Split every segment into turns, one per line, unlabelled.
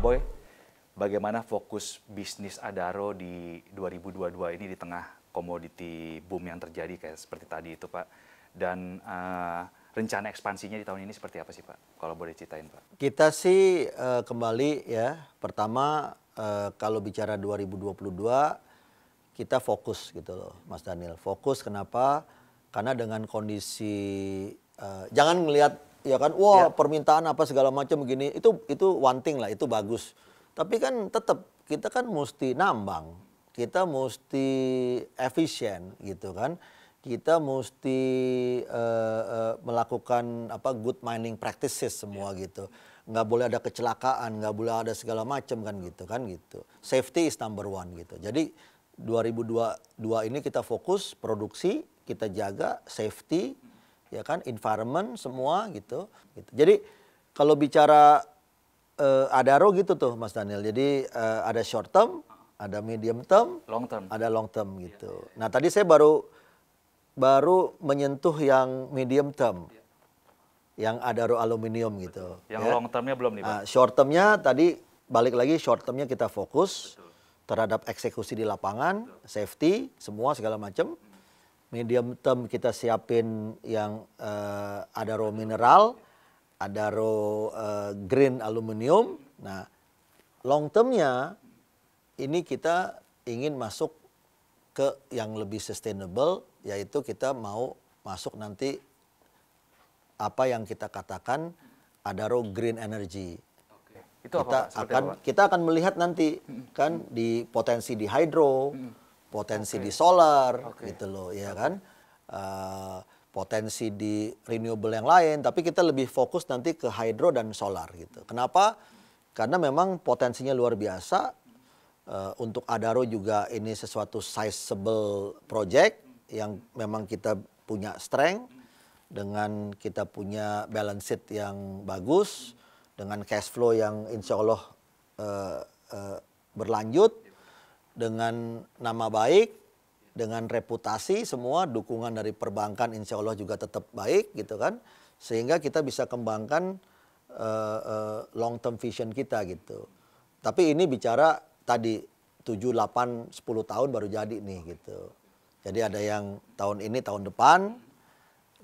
Boy, bagaimana fokus bisnis Adaro di 2022 ini di tengah komoditi boom yang terjadi kayak seperti tadi itu Pak. Dan uh, rencana ekspansinya di tahun ini seperti apa sih Pak? Kalau boleh ceritain Pak.
Kita sih uh, kembali ya, pertama uh, kalau bicara 2022 kita fokus gitu loh Mas Daniel. Fokus kenapa? Karena dengan kondisi, uh, jangan melihat ya kan wah ya. permintaan apa segala macam begini itu itu one thing lah itu bagus tapi kan tetap kita kan mesti nambang kita mesti efisien gitu kan kita mesti uh, eh, uh, eh, melakukan apa good mining practices semua yeah. gitu nggak boleh ada kecelakaan nggak boleh ada segala macam kan gitu kan gitu safety is number one gitu jadi 2022 ini kita fokus produksi kita jaga safety ya kan environment semua gitu, gitu. jadi kalau bicara uh, ada ro gitu tuh Mas Daniel jadi uh, ada short term ada medium term long term ada long term gitu yeah. nah tadi saya baru baru menyentuh yang medium term yeah. yang ada ro aluminium gitu yang ya. long
termnya belum nih Pak nah,
short termnya tadi balik lagi short termnya kita fokus Betul. terhadap eksekusi di lapangan safety semua segala macam medium term kita siapin yang uh, ada raw mineral, ada raw uh, eh, green aluminium. Nah, long termnya ini kita ingin masuk ke yang lebih sustainable, yaitu kita mau masuk nanti apa yang kita katakan ada raw green energy. Oke. Itu kita apa, akan apa? kita akan melihat nanti kan di potensi di hydro potensi okay. di solar okay. gitu loh ya kan uh, potensi di renewable yang lain tapi kita lebih fokus nanti ke hydro dan solar gitu kenapa karena memang potensinya luar biasa uh, untuk Adaro juga ini sesuatu sizable project yang memang kita punya strength dengan kita punya balance sheet yang bagus dengan cash flow yang insya Allah uh, uh, berlanjut dengan nama baik, dengan reputasi semua dukungan dari perbankan insya Allah juga tetap baik gitu kan, sehingga kita bisa kembangkan uh, uh, long term vision kita gitu. Tapi ini bicara tadi 7, 8, 10 tahun baru jadi nih gitu. Jadi ada yang tahun ini tahun depan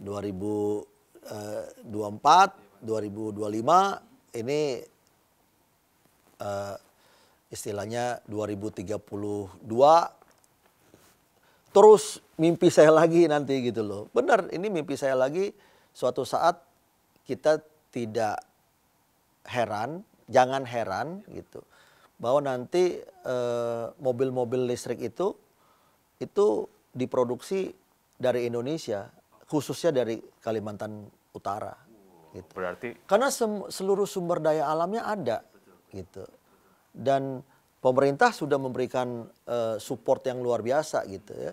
2024, 2025 eh, ini uh, istilahnya 2032 terus mimpi saya lagi nanti gitu loh. Benar, ini mimpi saya lagi suatu saat kita tidak heran, jangan heran gitu bahwa nanti eh, mobil-mobil eh, listrik itu itu diproduksi dari Indonesia, khususnya dari Kalimantan Utara. Gitu. Berarti karena seluruh sumber daya alamnya ada, gitu dan pemerintah sudah memberikan uh, support yang luar biasa gitu ya.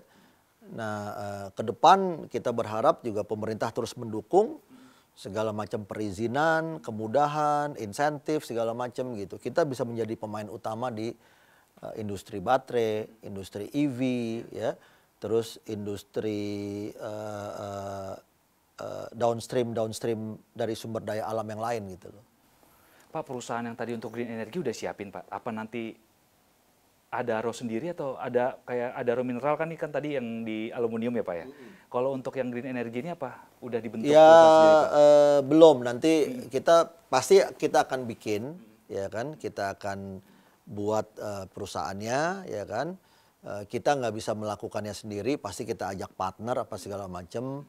Nah, uh, ke depan kita berharap juga pemerintah terus mendukung segala macam perizinan, kemudahan, insentif segala macam gitu. Kita bisa menjadi pemain utama di uh, industri baterai, industri EV ya, terus industri uh, uh, downstream downstream dari sumber daya alam yang lain gitu loh.
Pak perusahaan yang tadi untuk green energy udah siapin Pak? Apa nanti ada ro sendiri atau ada kayak ada ro mineral kan ini kan tadi
yang di aluminium ya Pak ya? Mm -hmm. Kalau untuk yang green energy ini apa? Udah dibentuk? Ya sendiri, eh, belum, nanti hmm. kita pasti kita akan bikin hmm. ya kan, kita akan buat uh, perusahaannya ya kan. Uh, kita nggak bisa melakukannya sendiri, pasti kita ajak partner apa segala macam.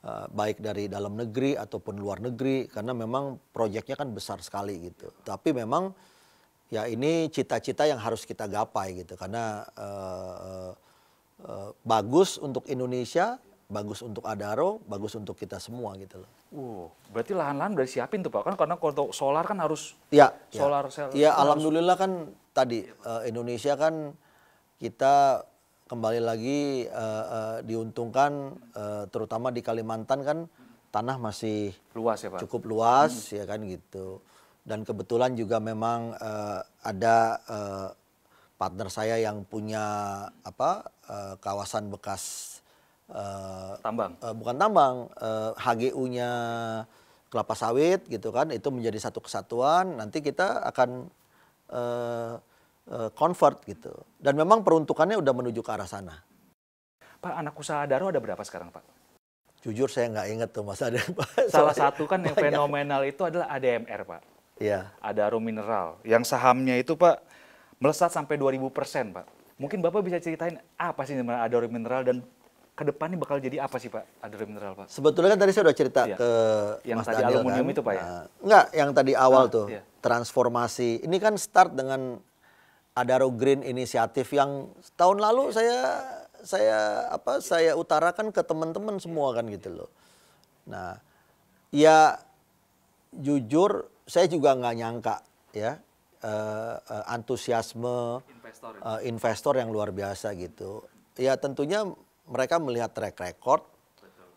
Eh, baik dari dalam negeri ataupun luar negeri karena memang proyeknya kan besar sekali gitu. Tapi memang ya ini cita-cita yang harus kita gapai gitu karena uh, uh, bagus untuk Indonesia, bagus untuk Adaro, bagus untuk kita semua gitu loh.
Uh, berarti lahan-lahan udah siapin tuh Pak kan karena kalau solar kan harus
ya, ya. solar ya. sel. Iya, alhamdulillah harus... kan tadi uh, Indonesia kan kita kembali lagi uh, uh, diuntungkan uh, terutama di Kalimantan kan tanah masih luas ya Pak. Cukup luas hmm. ya kan gitu. Dan kebetulan juga memang uh, ada uh, partner saya yang punya apa uh, kawasan bekas uh, tambang. Uh, bukan tambang, uh, HGU-nya kelapa sawit gitu kan itu menjadi satu kesatuan. Nanti kita akan uh, Eh, convert gitu. Dan memang peruntukannya udah menuju ke arah sana. Pak, anak usaha Daro ada berapa sekarang, Pak? Jujur saya nggak inget tuh Mas ada Salah satu
kan yang banyak. fenomenal itu adalah ADMR, Pak. Iya. adaro Mineral. Yang sahamnya itu, Pak, melesat sampai 2000 persen, Pak. Mungkin Bapak bisa ceritain apa sih sebenarnya Adaro Mineral dan ke depannya bakal jadi apa sih Pak Adaro Mineral Pak?
Sebetulnya kan tadi saya udah cerita iya. ke yang Mas tadi Daniel aluminium kan. itu Pak ya? Nah, enggak, yang tadi awal ah, tuh iya. transformasi. Ini kan start dengan Adaro Green inisiatif yang tahun lalu saya saya apa saya utarakan ke teman-teman semua kan gitu loh. Nah, ya jujur saya juga nggak nyangka ya uh, uh, antusiasme investor, uh, investor yang luar biasa gitu. Ya tentunya mereka melihat track record,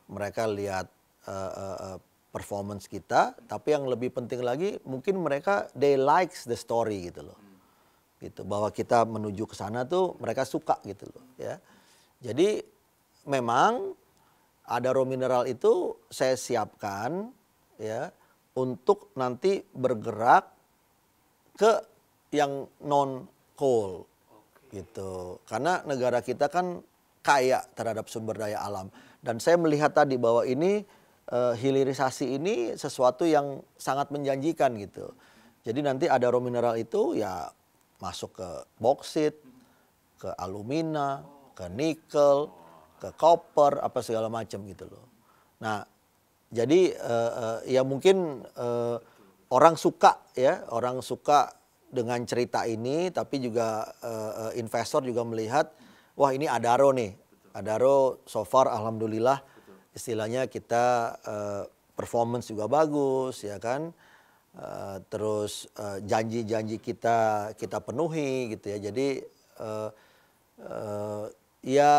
mereka lihat uh, performance kita, tapi yang lebih penting lagi mungkin mereka they likes the story gitu loh. Hmm gitu bahwa kita menuju ke sana tuh mereka suka gitu loh ya jadi memang ada raw mineral itu saya siapkan ya untuk nanti bergerak ke yang non coal gitu karena negara kita kan kaya terhadap sumber daya alam dan saya melihat tadi bahwa ini uh, hilirisasi ini sesuatu yang sangat menjanjikan gitu jadi nanti ada raw mineral itu ya masuk ke boksit, ke alumina, ke nikel, ke koper, apa segala macam gitu loh. Nah, jadi uh, uh, ya mungkin uh, orang suka ya, orang suka dengan cerita ini, tapi juga uh, investor juga melihat, wah ini Adaro nih, Adaro so far alhamdulillah istilahnya kita uh, performance juga bagus ya kan uh, terus eh, janji-janji uh, kita kita penuhi gitu ya. Jadi uh, uh, ya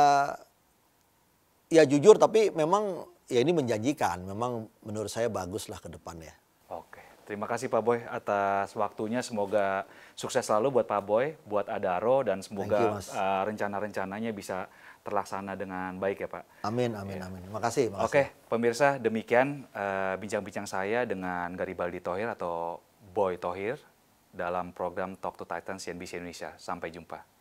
ya jujur tapi memang ya ini menjanjikan. Memang menurut saya bagus lah ke
depannya Oke. Terima kasih Pak Boy atas waktunya. Semoga sukses selalu buat Pak Boy, buat Adaro dan semoga uh, rencana-rencananya bisa terlaksana dengan baik ya Pak.
Amin, amin, ya. amin. Makasih, makasih. Oke,
pemirsa demikian eh, bincang-bincang uh, saya dengan Garibaldi Tohir atau Boy Tohir dalam program Talk to Titan CNBC Indonesia. Sampai jumpa.